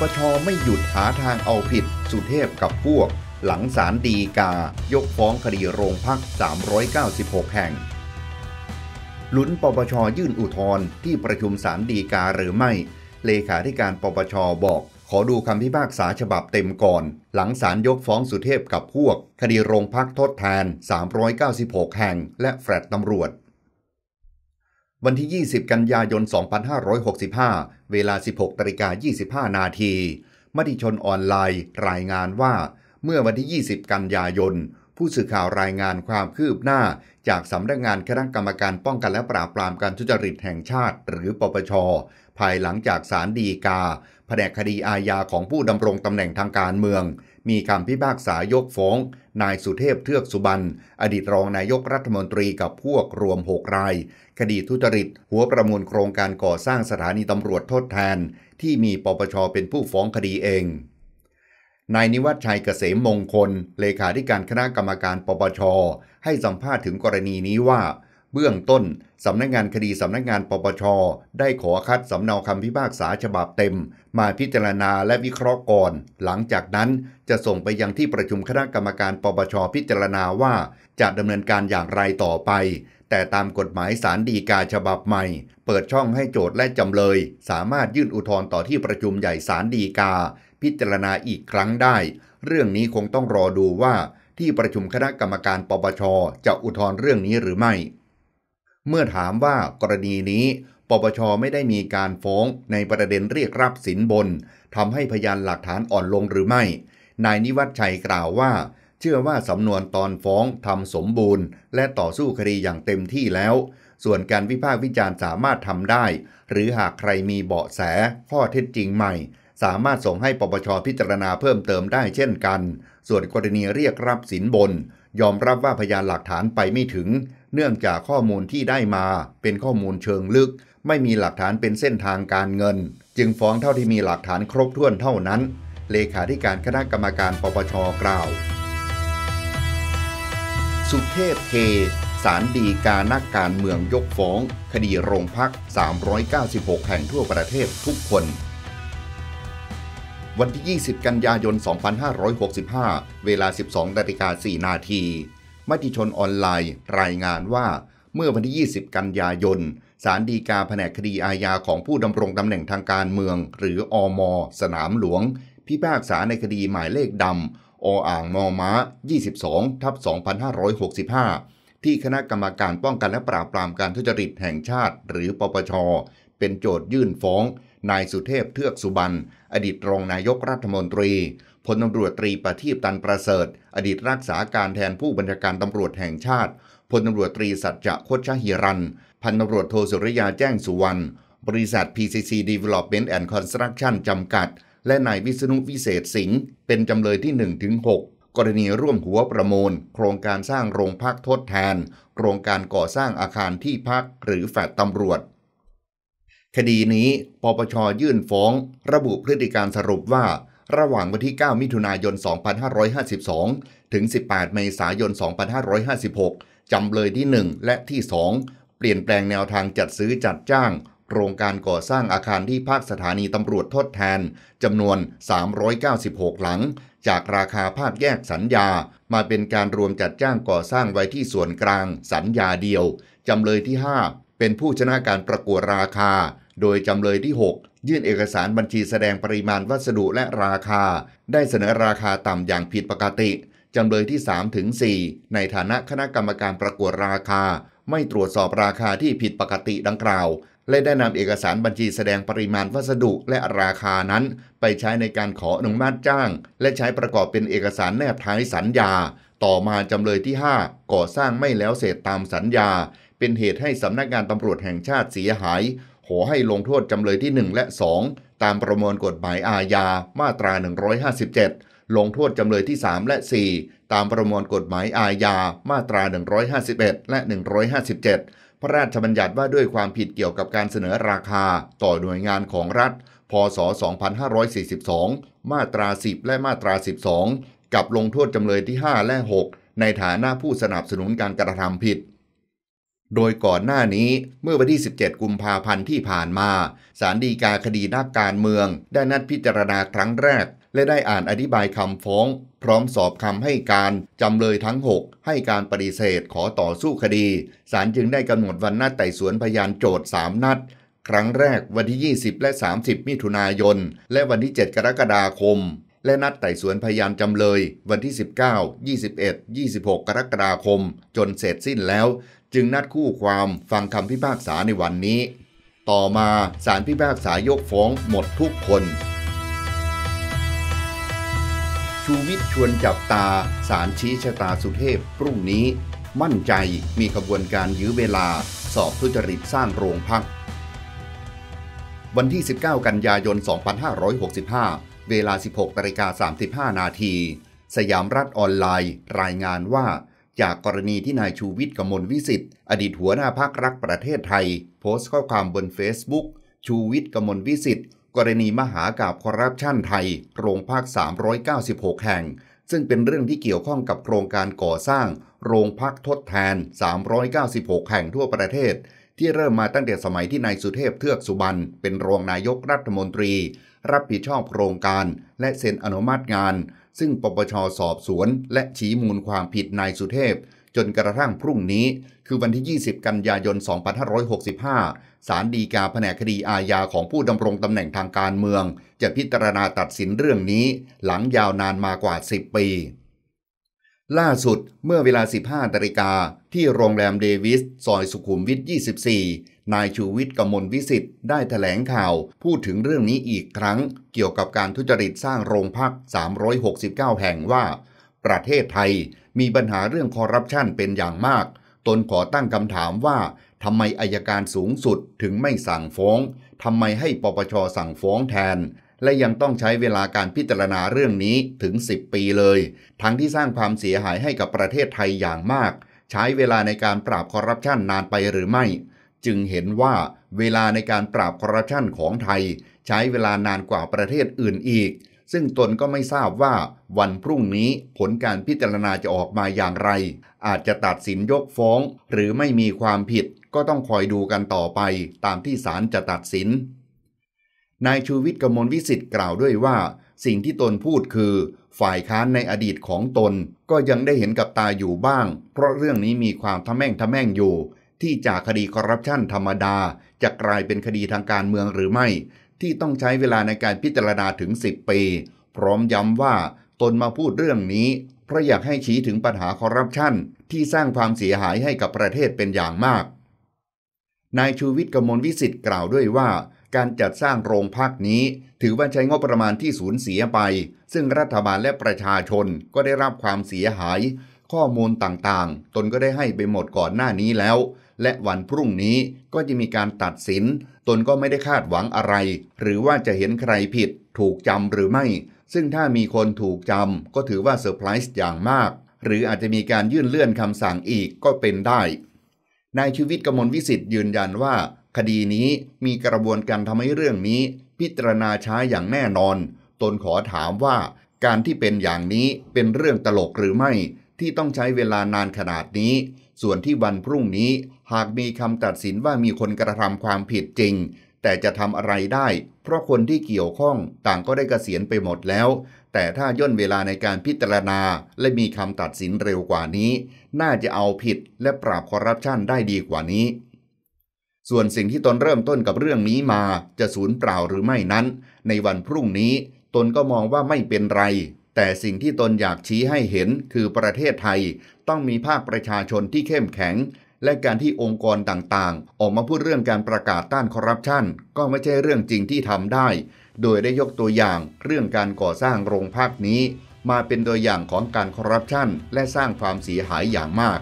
ปช ไม่หยุดหาทางเอาผิด สุเทพกับพวก หลังสารดีกายกฟ้องคดีโรงพัก 396 แห่งลุ้นปปช ยื่นอุทธรณ์ที่ประชุมสารดีกาหรือไม่ เลขาธิการปปชบอก ขอดูคำพิพากษาฉบับเต็มก่อน หลังสารยกฟ้องสุเทพกับพวก คดีโรงพักทดแทน 396 แห่ง และแฟลตตำรวจวันที่ 20 กันยายน 2565 เวลา 16ตริกา25 นาทีมติชนออนไลน์ รายงานว่า เมื่อวันที่ 20 กันยายน ผู้สื่อข่าวรายงานความคืบหน้า จากสำนักงานคณะกรรมการป้องกันและปราบปรามการทุจริตแห่งชาติ หรือ ปปช ภายหลังจากศาลฎีกา แผนกคดีอาญาของผู้ดำรงตำแหน่งทางการเมืองมีคำพิพากษายกฟ้อง นายสุเทพเทือกสุบรรณอดีตรองนายกรัฐมนตรีกับพวกรวม 6 ราย คดีทุจริต หัวประมูลโครงการก่อสร้างสถานีตำรวจทดแทน ที่มีปปชเป็นผู้ฟ้องคดีเองนายนิวัฒชัยเกษมมงคลเลขาธิการคณะกรรมการปปชให้สัมภาษณ์ถึงกรณีนี้ว่าเบื้องต้นสำนักงานคดีสำนักงานปปชได้ขอคัดสำเนาคำพิพากษาฉบับเต็ม มาพิจารณาและวิเคราะห์ก่อน หลังจากนั้นจะส่งไปยังที่ประชุมคณะกรรมการปปชพิจารณาว่าจะดำเนินการอย่างไรต่อไป แต่ตามกฎหมายสารดีกาฉบับใหม่ เปิดช่องให้โจทก์และจำเลย สามารถยื่นอุทธรณ์ต่อที่ประชุมใหญ่สารดีกา พิจารณาอีกครั้งได้ เรื่องนี้คงต้องรอดูว่าที่ประชุมคณะกรรมการปปชจะอุทธรณ์เรื่องนี้หรือไม่เมื่อถามว่ากรณีนี้ปปชไม่ได้มีการฟ้องในประเด็นเรียกรับสินบนทำให้พยานหลักฐานอ่อนลงหรือไม่นายนิวัฒชัยกล่าวว่า เชื่อว่าสำนวนตอนฟ้องทำสมบูรณ์ และต่อสู้คดีอย่างเต็มที่แล้ว ส่วนการวิพากษ์วิจารณ์สามารถทำได้ หรือหากใครมีเบาะแส ข้อเท็จจริงใหม่ สามารถส่งให้ปปชพิจารณาเพิ่มเติมได้เช่นกัน ส่วนกรณีเรียกรับสินบนยอมรับว่าพยานหลักฐานไปไม่ถึง เนื่องจากข้อมูลที่ได้มาเป็นข้อมูลเชิงลึก ไม่มีหลักฐานเป็นเส้นทางการเงิน จึงฟ้องเท่าที่มีหลักฐานครบถ้วนเท่านั้น เลขาธิการคณะกรรมการปปชกล่าว สุเทพเทสารดีการนักการเมืองยกฟ้อง คดีโรงพัก 396 แห่งทั่วประเทศทุกคนวันที่ 20 กันยายน 2565 เวลา 12 นาฬิกา4นาทีมติชนออนไลน์ รายงานว่า เมื่อวันที่ 20 กันยายน สารดีกาแผนกคดีอาญาของผู้ดำรงตำแหน่งทางการเมือง หรืออม สนามหลวง พิพากษาในคดีหมายเลขดำออ่างมอม้า 22 ทับ2565 ที่คณะกรรมการป้องกันและปราบปรามการทุจริตแห่งชาติ หรือปปชเป็นโจทยื่นฟ้อง นายสุเทพเทือกสุบรรณอดีตรองนายกรัฐมนตรีพลตำรวจตรีประทีปตันประเสริฐ อดีตรักษาการแทนผู้บัญชาการตำรวจแห่งชาติพลตำรวจตรีสัจจะโคชหิรัน พันตำรวจโทสุริยาแจ้งสุวรรณบริษัท PCC Development and Construction จำกัด และนายวิษณุวิเศษสิงห์เป็นจำเลยที่ 1-6 กรณีร่วมหัวประมูลโครงการสร้างโรงพักทดแทน โครงการก่อสร้างอาคารที่พัก หรือแฟดตำรวจคดีนี้ปปชยื่นฟ้อง ระบุพฤติการสรุปว่า ระหว่างวันที่ 9 มิถุนายน 2552 ถึง 18 เมษายน 2556 จำเลยที่ 1 และที่ 2 เปลี่ยนแปลงแนวทางจัดซื้อจัดจ้าง โครงการก่อสร้างอาคารที่ภาคสถานีตำรวจทดแทน จำนวน 396 หลังจากราคาภาคแยกสัญญา มาเป็นการรวมจัดจ้างก่อสร้างไว้ที่ส่วนกลางสัญญาเดียว จำเลยที่5เป็นผู้ชนะการประกวดราคา โดยจำเลยที่ 6 ยื่นเอกสารบัญชีแสดงปริมาณวัสดุและราคา ได้เสนอราคาต่ำอย่างผิดปกติ จำเลยที่3ถึง4ในฐานะคณะกรรมการประกวดราคา ไม่ตรวจสอบราคาที่ผิดปกติดังกล่าวและได้นำเอกสารบัญชีแสดงปริมาณวัสดุและราคานั้น ไปใช้ในการขออนุมัติจ้าง และใช้ประกอบเป็นเอกสารแนบท้ายสัญญา ต่อมาจำเลยที่ 5 ก่อสร้างไม่แล้วเสร็จตามสัญญาเป็นเหตุให้สำนักงานตำรวจแห่งชาติเสียหายขอให้ลงโทษจำเลยที่1และ2 ตามประมวลกฎหมายอาญามาตรา 157 ลงโทษจำเลยที่ 3 และ 4 ตามประมวลกฎหมายอาญามาตรา 151และ 157 พระราชบัญญัติว่าด้วยความผิดเกี่ยวกับการเสนอราคาต่อหน่วยงานของรัฐ พศ 2542 มาตรา 10 และมาตรา 12 กับลงโทษจำเลยที่ 5 และ 6 ในฐานะผู้สนับสนุนการกระทำผิดโดยก่อนหน้านี้เมื่อวันที่ 17 กุมภาพันธ์ที่ผ่านมาสารดีกาคดีนักการเมือง ได้นัดพิจารณาครั้งแรก และได้อ่านอธิบายคำฟ้องพร้อมสอบคำให้การจำเลยทั้ง 6 ให้การปฏิเสธขอต่อสู้คดีสารจึงได้กำหนดวันนัดไต่สวนพยานโจทย์3นัด ครั้งแรกวันที่ 20 และ30มิถุนายนและวันที่7กรกฎาคม และนัดไต่สวนพยานจำเลย วันที่ 19 21 26 กรกฎาคม จนเสร็จสิ้นแล้วจึงนัดคู่ความฟังคำพิพากษาในวันนี้ ต่อมาศาลพิพากษายกฟ้องหมดทุกคน ชูวิทย์ชวนจับตาศาลชี้ชะตาสุเทพพรุ่งนี้ มั่นใจมีขบวนการยื้อเวลาสอบทุจริตสร้างโรงพัก วันที่ 19 กันยายน 2565 เวลา 16นาฬิกา35นาที สยามรัฐออนไลน์ รายงานว่าจากกรณีที่นายชูวิทย์กมลวิสิทธิ์อดีตหัวหน้าพักรักประเทศไทย โพสต์ข้อความบน Facebook ชูวิทย์กมลวิสิทธิ์กรณีมหากาบคอร์รัปชันไทยโรงพัก 396 แห่ง ซึ่งเป็นเรื่องที่เกี่ยวข้องกับโครงการก่อสร้างโรงพักทดแทน 396 แห่งทั่วประเทศ ที่เริ่มมาตั้งแต่สมัยที่นายสุเทพ เทือกสุบรรณเป็นรองนายกรัฐมนตรี รับผิดชอบโครงการและเซ็นอนุมัติงานซึ่งปปช สอบสวนและชี้มูลความผิดนายสุเทพจนกระทั่งพรุ่งนี้ คือวันที่ 20 กันยายน 2565 ศาลดีกาแผนคดีอาญาของผู้ดำรงตำแหน่งทางการเมือง จะพิจารณาตัดสินเรื่องนี้ หลังยาวนานมากว่า 10 ปี ล่าสุดเมื่อเวลา 15นาฬิกาที่โรงแรมเดวิสซอยสุขุมวิท 24นายชูวิทย์กมลวิสิทธิ์ได้ถแถลงข่าวพูดถึงเรื่องนี้อีกครั้ง เกี่ยวกับการทุจริตสร้างโรงพัก 369 แห่งว่า ประเทศไทยมีปัญหาเรื่องคอร์รัปชันเป็นอย่างมาก ตนขอตั้งคำถามว่า ทำไมอายการสูงสุดถึงไม่สั่งฟ้องทำไมให้ปปชสั่งฟ้องแทน และยังต้องใช้เวลาการพิจารณาเรื่องนี้ถึง 10 ปีเลย ทั้งที่สร้างความเสียหายให้กับประเทศไทยอย่างมาก ใช้เวลาในการปราบคอร์รัปชันนานไปหรือไม่จึงเห็นว่าเวลาในการปราบคอร์รัปชันของไทย ใช้เวลานานกว่าประเทศอื่นอีก ซึ่งตนก็ไม่ทราบว่า วันพรุ่งนี้ผลการพิจารณาจะออกมาอย่างไร อาจจะตัดสินยกฟ้อง หรือไม่มีความผิดก็ต้องคอยดูกันต่อไป ตามที่ศาลจะตัดสินนายชูวิทย์กมลวิสิต์กล่าวด้วยว่า สิ่งที่ตนพูดคือ ฝ่ายค้านในอดีตของตนก็ยังได้เห็นกับตาอยู่บ้าง เพราะเรื่องนี้มีความทะแม่งทะแม่งอยู่ที่จากคดีคอร์รัปชันธรรมดาจะกลายเป็นคดีทางการเมืองหรือไม่ ที่ต้องใช้เวลาในการพิจารณาถึง 10 ปี พร้อมย้ำว่าตนมาพูดเรื่องนี้ เพราะอยากให้ชี้ถึงปัญหาคอร์รัปชันที่สร้างความเสียหายให้กับประเทศเป็นอย่างมากนายชูวิทย์กมลวิสิต์กล่าวด้วยว่า การจัดสร้างโรงพักนี้ ถือว่าใช้งบประมาณที่สูญเสียไป ซึ่งรัฐบาลและประชาชนก็ได้รับความเสียหาย ข้อมูลต่างๆ ตนก็ได้ให้ไปหมดก่อนหน้านี้แล้วและวันพรุ่งนี้ก็จะมีการตัดสิน ตนก็ไม่ได้คาดหวังอะไร หรือว่าจะเห็นใครผิด ถูกจำหรือไม่ ซึ่งถ้ามีคนถูกจำก็ถือว่าเซอร์ไพรส์อย่างมาก หรืออาจจะมีการยื่นเลื่อนคำสั่งอีกก็เป็นได้ นายชีวิตกมลวิสิทธ์ยืนยันว่า คดีนี้มีกระบวนการทำให้เรื่องนี้ พิจารณาช้าอย่างแน่นอน ตนขอถามว่า การที่เป็นอย่างนี้เป็นเรื่องตลกหรือไม่ ที่ต้องใช้เวลานานขนาดนี้ส่วนที่วันพรุ่งนี้หากมีคำตัดสินว่ามีคนกระทำความผิดจริง แต่จะทำอะไรได้เพราะคนที่เกี่ยวข้องต่างก็ได้กเกษียณไปหมดแล้ว แต่ถ้าย่นเวลาในการพิจารณาและมีคำตัดสินเร็วกว่านี้ น่าจะเอาผิดและปราบคอร์รัปชันได้ดีกว่านี้ ส่วนสิ่งที่ตนเริ่มต้นกับเรื่องนี้มาจะสูญเปล่าหรือไม่นั้น ในวันพรุ่งนี้ ตนก็มองว่าไม่เป็นไรแต่สิ่งที่ตนอยากชี้ให้เห็นคือประเทศไทย ต้องมีภาคประชาชนที่เข้มแข็ง และการที่องค์กรต่างๆ ออกมาพูดเรื่องการประกาศต้านคอร์รัปชันก็ไม่ใช่เรื่องจริงที่ทำได้ โดยได้ยกตัวอย่างเรื่องการก่อสร้างโรงพักนี้ มาเป็นตัวอย่างของการคอร์รัปชันและสร้างความเสียหายอย่างมาก